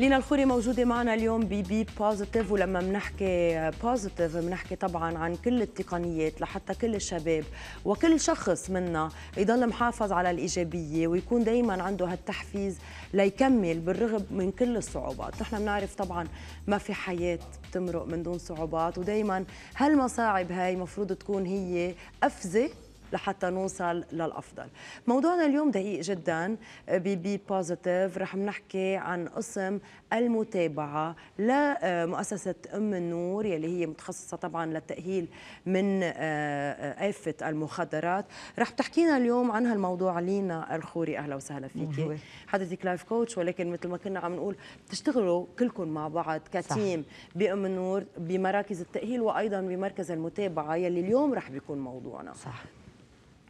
لينا الخوري موجوده معنا اليوم بي بوزيتيف ولما بنحكي بوزيتيف بنحكي طبعا عن كل التقنيات لحتى كل الشباب وكل شخص منا يضل محافظ على الايجابيه ويكون دائما عنده هالتحفيز ليكمل بالرغم من كل الصعوبات، نحن بنعرف طبعا ما في حياه بتمرق من دون صعوبات ودائما هالمصاعب هاي المفروض تكون هي قفزه لحتى نوصل للأفضل موضوعنا اليوم دقيق جدا آه، بي بي بوزيتيف رح نحكي عن قسم المتابعة لمؤسسة أم النور يلي هي متخصصة طبعا للتأهيل من آه، آه، آفة المخدرات رح تحكينا اليوم عن هالموضوع لينا الخوري أهلا وسهلا فيكي حضرتك لايف كوتش ولكن مثل ما كنا عم نقول بتشتغلوا كلكم مع بعض كتيم بأم النور بمراكز التأهيل وأيضا بمركز المتابعة يلي اليوم رح بيكون موضوعنا صح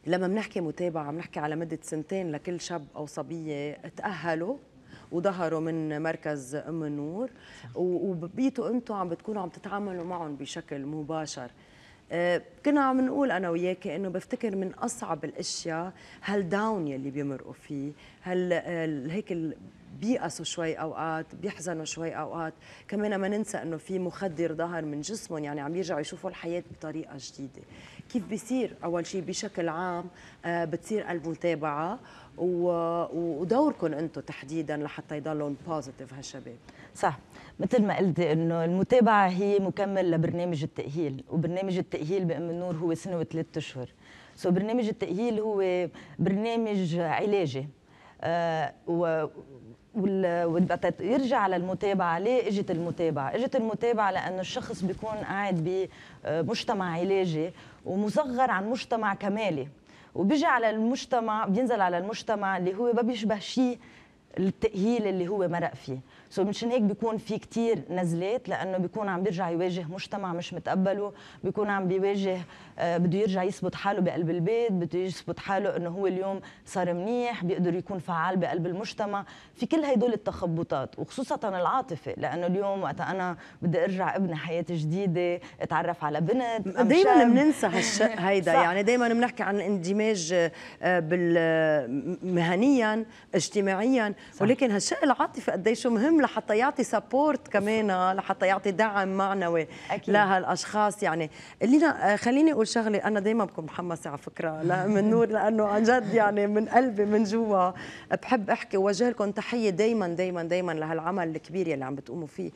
لما بنحكي متابعه بنحكي على مده سنتين لكل شاب او صبيه تاهلوا وظهروا من مركز ام النور وبيتوا انتم عم بتكونوا عم تتعاملوا معهم بشكل مباشر آه، كنا عم نقول انا وياك انه بفتكر من اصعب الاشياء هالداون يلي بيمرقوا فيه هل آه، هيك بيأسوا شوي اوقات بيحزنوا شوي اوقات كمان ما ننسى انه في مخدر ظهر من جسمهم يعني عم يرجعوا يشوفوا الحياه بطريقه جديده كيف بيصير اول شيء بشكل عام آه، بتصير المتابعه ودوركم انتم تحديدا لحتى يضلون بوزيتيف هالشباب صح مثل ما قلتي انه المتابعه هي مكمل لبرنامج التاهيل وبرنامج التاهيل بام النور هو سنه وثلاث اشهر سو برنامج التاهيل هو برنامج علاجي آه والبطاط يرجع للمتابعه ليه اجت المتابعه اجت المتابعه لانه الشخص بيكون قاعد بمجتمع علاجي ومصغر عن مجتمع كمالي وبيجي على المجتمع بينزل على المجتمع اللي هو ما بيشبه شيء التاهيل اللي هو مرق فيه سو so مشان هيك بيكون في كتير نزلات لانه بيكون عم بيرجع يواجه مجتمع مش متقبله بيكون عم بيواجه آه، بده يرجع يثبت حاله بقلب البيت بده يثبت حاله انه هو اليوم صار منيح بيقدر يكون فعال بقلب المجتمع في كل هدول التخبطات وخصوصا العاطفه لانه اليوم وقت انا بدي ارجع ابني حياه جديده اتعرف على بنت دائما بننسى هالشيء هيدا يعني دائما بنحكي عن الاندماج آه، بالمهنيا مهنيا اجتماعيا ولكن هالشق العاطفي قد مهم لحتى يعطي سبورت كمان آه، لحتى يعطي دعم معنوي أكيد. لهالاشخاص يعني لينا آه، خليني اقول شغله انا دائما بكون محمسه على فكره من نور لانه عن جد يعني من قلبي من جوا بحب احكي ووجه لكم تحيه دائما دائما دائما لهالعمل الكبير يلي عم بتقوموا فيه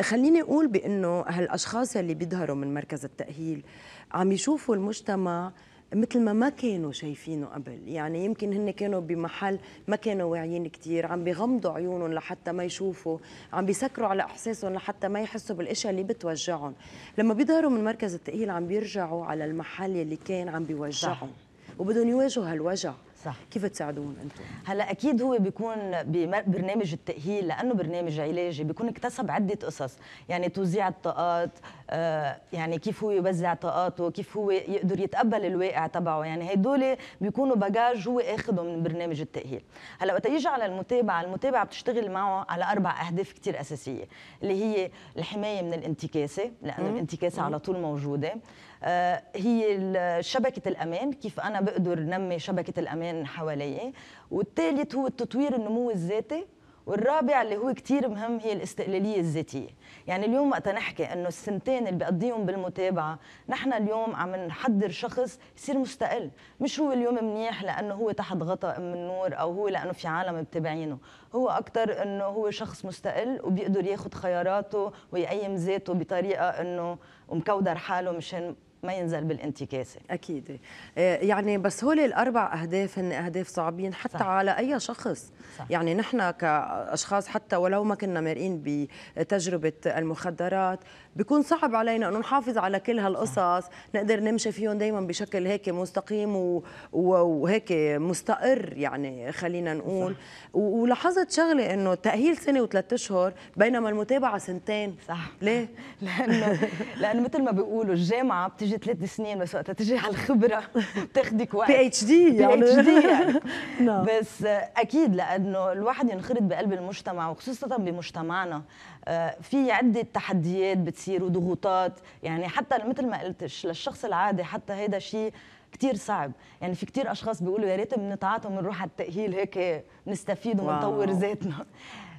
خليني اقول بانه هالاشخاص اللي بيظهروا من مركز التاهيل عم يشوفوا المجتمع مثل ما ما كانوا شايفينه قبل يعني يمكن هن كانوا بمحل ما كانوا واعيين كثير عم بيغمضوا عيونهم لحتى ما يشوفوا عم بيسكروا على احساسهم لحتى ما يحسوا بالاشياء اللي بتوجعهم لما بيظهروا من مركز التاهيل عم بيرجعوا على المحل اللي كان عم بيوجعهم وبدهم يواجهوا هالوجع صح كيف تساعدون انتم هلا اكيد هو بيكون ببرنامج التاهيل لانه برنامج علاجي بيكون اكتسب عده قصص يعني توزيع الطاقات آه، يعني كيف هو يوزع طاقاته كيف هو يقدر يتقبل الواقع تبعه يعني هدول بيكونوا باجاج هو اخذه من برنامج التاهيل هلا وقت يجي على المتابعه المتابعه بتشتغل معه على اربع اهداف كثير اساسيه اللي هي الحمايه من الانتكاسه لانه الانتكاسه على طول موجوده آه، هي شبكة الأمان كيف أنا بقدر نمي شبكة الأمان حواليه والثالث هو التطوير النمو الذاتي والرابع اللي هو كتير مهم هي الاستقلالية الذاتية يعني اليوم وقت نحكي انه السنتين اللي بقضيهم بالمتابعة نحن اليوم عم نحضر شخص يصير مستقل مش هو اليوم منيح لانه هو تحت غطاء من النور او هو لانه في عالم متابعينه هو اكثر انه هو شخص مستقل وبيقدر ياخذ خياراته ويقيم ذاته بطريقة انه ومكودر حاله مشان ما ينزل بالانتكاسه اكيد آه، يعني بس هول الاربع اهداف هن اهداف صعبين حتى صح. على اي شخص صح. يعني نحن كاشخاص حتى ولو ما كنا مارقين بتجربه المخدرات بيكون صعب علينا انه نحافظ على كل هالقصص نقدر نمشي فيهم دائما بشكل هيك مستقيم وهيك مستقر يعني خلينا نقول صح. ولاحظت شغله انه تاهيل سنه وثلاث اشهر بينما المتابعه سنتين صح ليه لانه لانه مثل ما بيقولوا الجامعه بتيجي ثلاث سنين بس وقتها تجي على الخبره بتاخذك وقت بي اتش دي يعني بي اتش دي بس اكيد لانه الواحد ينخرط بقلب المجتمع وخصوصا بمجتمعنا آه، في عده تحديات بتصير وضغوطات يعني حتى مثل ما قلتش للشخص العادي حتى هيدا شيء كتير صعب يعني في كتير اشخاص بيقولوا يا ريت بنتعاطى ونروح على التاهيل هيك نستفيد ونطور ذاتنا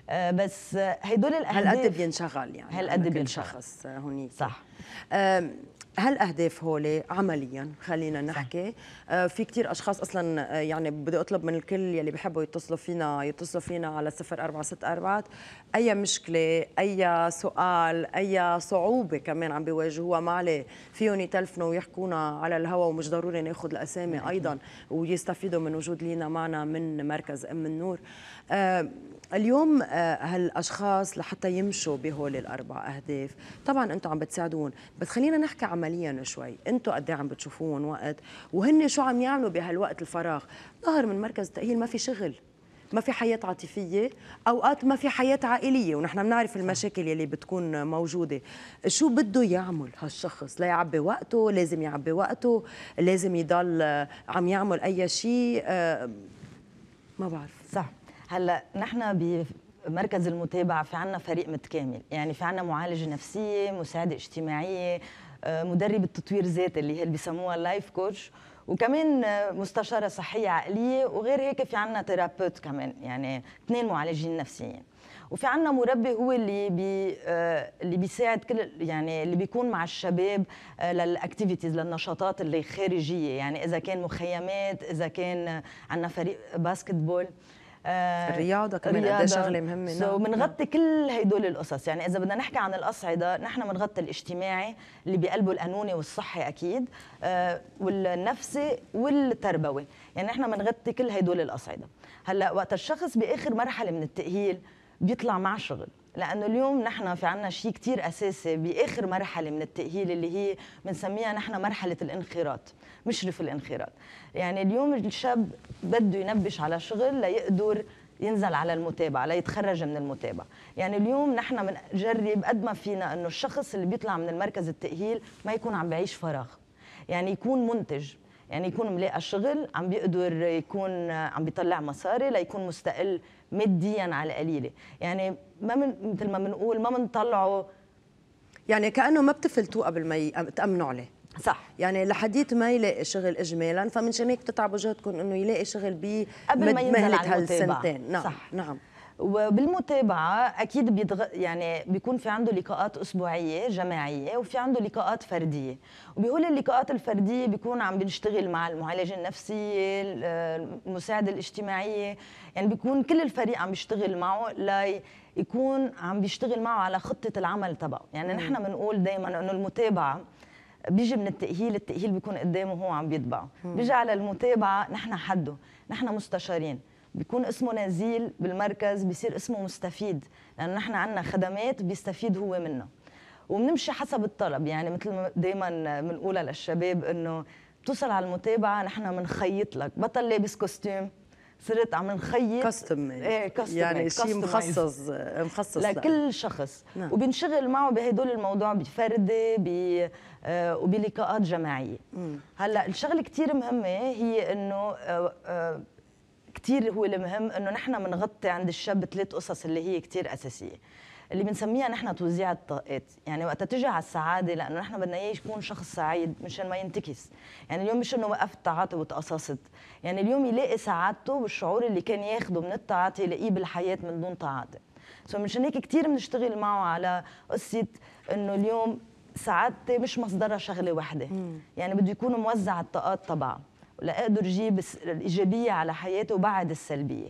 آه، بس هدول الاهداف هالقد بينشغل يعني هالقد بينشغل شخص هونيك صح هالاهداف هول عمليا خلينا نحكي آه في كثير اشخاص اصلا آه، يعني بدي اطلب من الكل يلي بحبوا يتصلوا فينا يتصلوا فينا على 0464 اي مشكله اي سؤال اي صعوبه كمان عم بيواجهوها ما عليه فيهم يتلفنوا ويحكونا على الهواء ومش ضروري ناخذ الاسامي ايضا ويستفيدوا من وجود لينا معنا من مركز ام النور آه اليوم آه، هالاشخاص لحتى يمشوا بهول الاربع اهداف طبعا انتم عم بتساعدون بس خلينا نحكي عمليا عمليا شوي انتم قد إيه عم بتشوفوهم وقت وهن شو عم يعملوا بهالوقت الفراغ ظهر من مركز التاهيل ما في شغل ما في حياة عاطفية أوقات ما في حياة عائلية ونحن بنعرف المشاكل يلي بتكون موجودة شو بده يعمل هالشخص لا يعبي وقته لازم يعبي وقته لازم يضل آه، عم يعمل أي شيء آه، ما بعرف صح هلا نحن بمركز المتابعة في عنا فريق متكامل يعني في عنا معالجة نفسية مساعدة اجتماعية مدرب التطوير الذاتي اللي هي اللي بيسموها اللايف كوتش وكمان مستشارة صحية عقلية وغير هيك في عنا تيرابيوت كمان يعني اثنين معالجين نفسيين وفي عنا مربي هو اللي بي آه، اللي بيساعد كل يعني اللي بيكون مع الشباب آه، للاكتيفيتيز للنشاطات اللي خارجيه يعني اذا كان مخيمات اذا كان عندنا فريق باسكتبول آه، الرياضه كمان قد إيه شغله مهمه سو so نعم، نعم. بنغطي كل هدول القصص يعني اذا بدنا نحكي عن الاصعده نحن بنغطي الاجتماعي اللي بقلبه القانوني والصحي اكيد آه، والنفسي والتربوي يعني نحن بنغطي كل هدول الاصعده هلا وقت الشخص باخر مرحله من التاهيل بيطلع مع شغل لأنه اليوم نحن في عنا شيء كثير أساسي بآخر مرحلة من التأهيل اللي هي بنسميها نحن مرحلة الانخراط مشرف الانخراط يعني اليوم الشاب بده ينبش على شغل ليقدر ينزل على المتابعة ليتخرج من المتابعة يعني اليوم نحن بنجرب قد ما فينا أنه الشخص اللي بيطلع من المركز التأهيل ما يكون عم بعيش فراغ يعني يكون منتج يعني يكون ملاقى شغل عم بيقدر يكون عم بيطلع مصاري ليكون مستقل ماديا على القليله يعني ما من مثل ما بنقول ما بنطلعه يعني كانه ما بتفلتوه قبل ما تامنوا عليه صح يعني لحديت ما يلاقي شغل اجمالا فمنشان هيك بتتعبوا جهدكم انه يلاقي شغل ب قبل ما بمهله هالسنتين نعم صح. نعم وبالمتابعه اكيد بيدغ... يعني بيكون في عنده لقاءات اسبوعيه جماعيه وفي عنده لقاءات فرديه وبهول اللقاءات الفرديه بيكون عم بنشتغل مع المعالجه النفسيه المساعده الاجتماعيه يعني بيكون كل الفريق عم بيشتغل معه لي يكون عم بيشتغل معه على خطه العمل تبعه يعني نحن بنقول دائما انه المتابعه بيجي من التأهيل التأهيل بيكون قدامه هو عم بيتبعه بيجي على المتابعة نحن حده نحن مستشارين بيكون اسمه نزيل بالمركز بيصير اسمه مستفيد لانه نحن عندنا خدمات بيستفيد هو منها وبنمشي حسب الطلب يعني مثل ما دايما بنقولها للشباب انه بتوصل على المتابعه نحن بنخيط لك بطل لابس كوستيم صرت عم نخيط كاستم ايه كاستم يعني شيء مخصص مخصص لكل لأ. شخص نعم. وبنشغل معه بهدول الموضوع بفردي ب آه، وبلقاءات جماعيه مم. هلا الشغله كثير مهمه هي انه آه آه كثير هو المهم انه نحن بنغطي عند الشاب ثلاث قصص اللي هي كثير اساسيه اللي بنسميها نحن توزيع الطاقات يعني وقتها تجي على السعاده لانه نحن بدنا اياه يكون شخص سعيد مشان ما ينتكس يعني اليوم مش انه وقفت تعاطي وتقصصت يعني اليوم يلاقي سعادته والشعور اللي كان ياخده من التعاطي يلاقيه بالحياه من دون تعاطي سو مشان هيك كثير بنشتغل معه على قصه انه اليوم سعادتي مش مصدرها شغله واحده يعني بده يكون موزع الطاقات تبعها لاقدر اجيب الايجابيه على حياته بعد السلبيه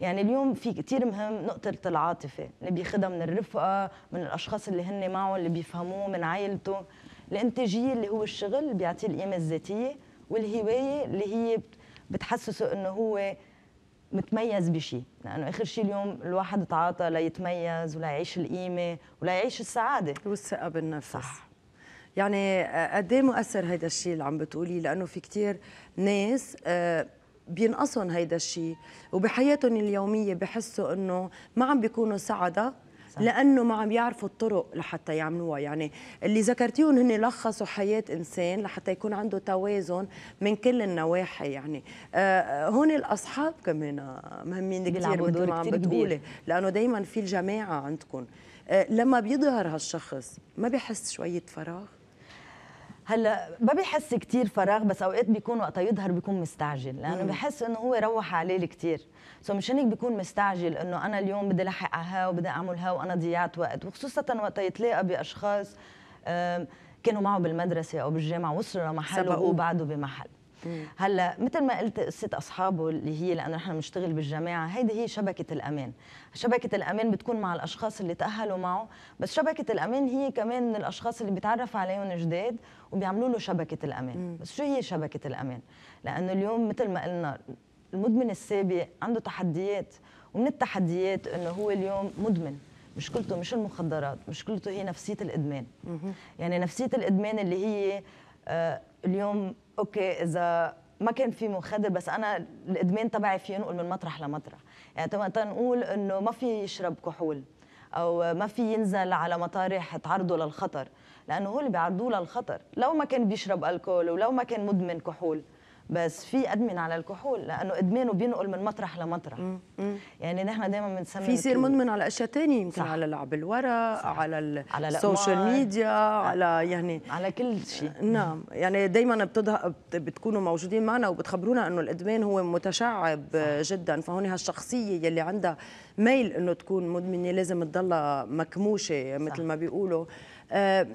يعني اليوم في كتير مهم نقطة العاطفة اللي بياخذها من الرفقة من الأشخاص اللي هن معه اللي بيفهموه من عائلته الإنتاجية اللي هو الشغل بيعطيه القيمة الذاتية والهواية اللي هي بتحسسه إنه هو متميز بشيء لانه يعني اخر شيء اليوم الواحد تعاطى ليتميز ولا يعيش القيمه ولا يعيش السعاده والثقه بالنفس صح يعني آه، قد ايه مؤثر هيدا الشيء اللي عم بتقوليه لانه في كثير ناس آه، بينقصهم هيدا الشيء وبحياتهم اليوميه بحسوا انه ما عم بيكونوا سعداء لانه ما عم يعرفوا الطرق لحتى يعملوها يعني اللي ذكرتيهم هن لخصوا حياه انسان لحتى يكون عنده توازن من كل النواحي يعني آه، هون الاصحاب كمان مهمين كثير مثل ما عم بتقولي لانه دائما في الجماعه عندكم لما بيظهر هالشخص ما بحس شويه فراغ هلا ما بحس كثير فراغ بس اوقات بيكون وقتها يظهر بيكون مستعجل لانه مم. بحس انه هو روح عليه كثير سو مشان هيك بيكون مستعجل انه انا اليوم بدي لحق على ها وبدي اعمل ها وانا ضيعت وقت وخصوصا وقتها يتلاقى باشخاص كانوا معه بالمدرسه او بالجامعه وصلوا لمحل وهو بعده بمحل هلا مثل ما قلت قصه اصحابه اللي هي لانه نحن بنشتغل بالجماعه هيدي هي شبكه الامان شبكه الامان بتكون مع الاشخاص اللي تاهلوا معه بس شبكه الامان هي كمان من الاشخاص اللي بيتعرف عليهم جداد وبيعملوا له شبكه الامان مم. بس شو هي شبكه الامان لانه اليوم مثل ما قلنا المدمن السابق عنده تحديات ومن التحديات انه هو اليوم مدمن مشكلته مش المخدرات مشكلته هي نفسيه الادمان مم. يعني نفسيه الادمان اللي هي آه اليوم اوكي اذا ما كان في مخدر بس انا الادمان تبعي في ينقل من مطرح لمطرح يعني نقول انه ما في يشرب كحول او ما في ينزل على مطارح تعرضه للخطر لانه هو اللي بيعرضوه للخطر لو ما كان بيشرب الكول ولو ما كان مدمن كحول بس في ادمن على الكحول لانه ادمانه بينقل من مطرح لمطرح يعني نحن دائما بنسمي في يصير مدمن على اشياء ثانيه يمكن على لعب الورق صح. على السوشيال ميديا آه. على يعني على كل شيء آه، نعم يعني دائما بتضه... بتكونوا موجودين معنا وبتخبرونا انه الادمان هو متشعب صح. جدا فهون هالشخصيه يلي عندها ميل انه تكون مدمنه لازم تضلها مكموشه مثل ما بيقولوا آه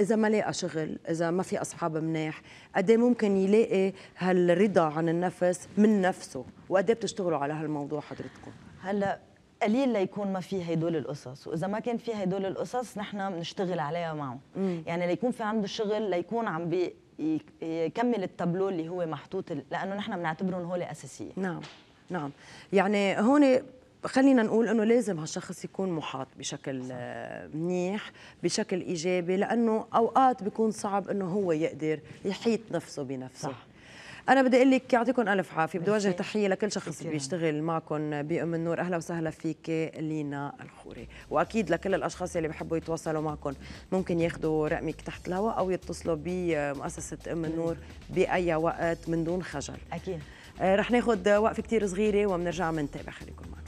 اذا ما لاقى شغل اذا ما في اصحاب مناح قد إيه ممكن يلاقي هالرضا عن النفس من نفسه وقد إيه بتشتغلوا على هالموضوع حضرتكم هلا قليل ليكون ما في هدول القصص واذا ما كان في هدول القصص نحن بنشتغل عليها معه مم. يعني ليكون في عنده شغل ليكون عم بي يكمل التابلو اللي هو محطوط لانه نحن بنعتبرهم هول اساسيه نعم نعم يعني هون خلينا نقول انه لازم هالشخص يكون محاط بشكل آه، منيح بشكل ايجابي لانه اوقات بيكون صعب انه هو يقدر يحيط نفسه بنفسه صح. انا بدي اقول لك يعطيكم الف عافيه بدي اوجه تحيه لكل شخص بيشتغل معكم بام النور اهلا وسهلا فيك لينا الخوري واكيد لكل الاشخاص اللي بحبوا يتواصلوا معكم ممكن ياخذوا رقمك تحت الهواء او يتصلوا بمؤسسه ام النور باي وقت من دون خجل اكيد آه، رح ناخذ وقفه كثير صغيره وبنرجع بنتابع خليكم معنا